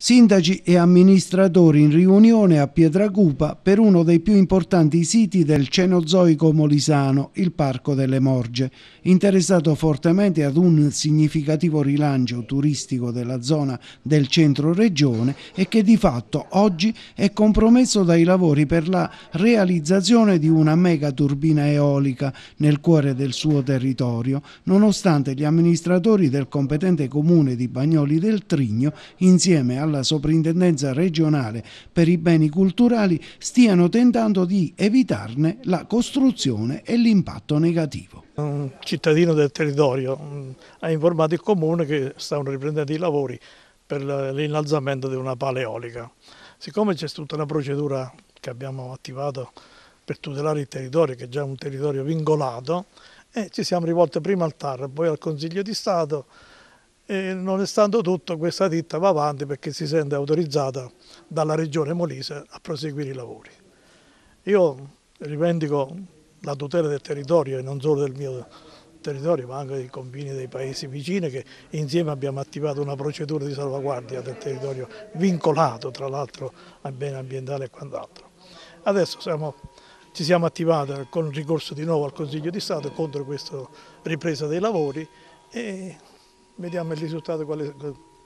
Sindaci e amministratori in riunione a Pietracupa per uno dei più importanti siti del Cenozoico Molisano, il Parco delle Morge, interessato fortemente ad un significativo rilancio turistico della zona del centro-regione e che di fatto oggi è compromesso dai lavori per la realizzazione di una mega turbina eolica nel cuore del suo territorio, nonostante gli amministratori del competente comune di Bagnoli del Trigno, insieme alla alla Soprintendenza regionale per i beni culturali stiano tentando di evitarne la costruzione e l'impatto negativo. Un cittadino del territorio mm, ha informato il comune che stavano riprendendo i lavori per l'innalzamento di una pala eolica. Siccome c'è tutta una procedura che abbiamo attivato per tutelare il territorio, che è già un territorio vincolato, eh, ci siamo rivolti prima al TAR, poi al Consiglio di Stato, e nonostante tutto questa ditta va avanti perché si sente autorizzata dalla regione Molise a proseguire i lavori. Io rivendico la tutela del territorio e non solo del mio territorio ma anche dei confini dei paesi vicini che insieme abbiamo attivato una procedura di salvaguardia del territorio vincolato tra l'altro al bene ambientale e quant'altro. Adesso siamo, ci siamo attivati con ricorso di nuovo al Consiglio di Stato contro questa ripresa dei lavori e vediamo il risultato quale,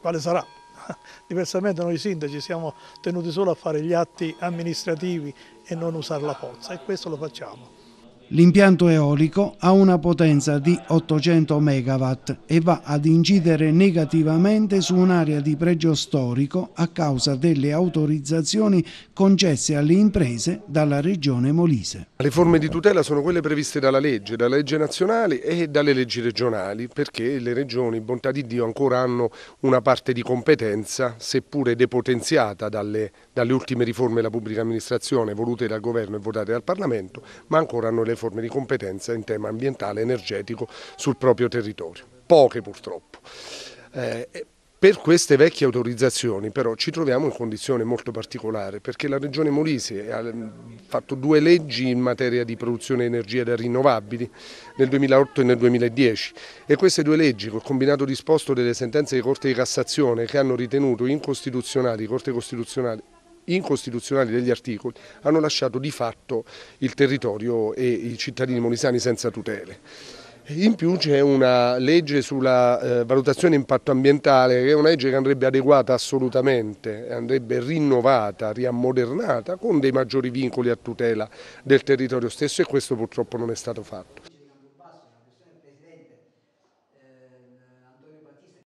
quale sarà. Diversamente noi sindaci siamo tenuti solo a fare gli atti amministrativi e non usare la forza e questo lo facciamo. L'impianto eolico ha una potenza di 800 MW e va ad incidere negativamente su un'area di pregio storico a causa delle autorizzazioni concesse alle imprese dalla Regione Molise. Le forme di tutela sono quelle previste dalla legge, dalla legge nazionale e dalle leggi regionali perché le regioni, bontà di Dio, ancora hanno una parte di competenza, seppure depotenziata dalle, dalle ultime riforme della pubblica amministrazione volute dal governo e votate dal Parlamento, ma ancora hanno le forme di competenza in tema ambientale e energetico sul proprio territorio, poche purtroppo. Eh, per queste vecchie autorizzazioni però ci troviamo in condizione molto particolare perché la Regione Molise ha mm, fatto due leggi in materia di produzione di energia da rinnovabili nel 2008 e nel 2010 e queste due leggi col combinato disposto delle sentenze di Corte di Cassazione che hanno ritenuto incostituzionali Corte Costituzionale incostituzionali degli articoli hanno lasciato di fatto il territorio e i cittadini molisani senza tutele. In più c'è una legge sulla eh, valutazione impatto ambientale che è una legge che andrebbe adeguata assolutamente, andrebbe rinnovata, riammodernata con dei maggiori vincoli a tutela del territorio stesso e questo purtroppo non è stato fatto.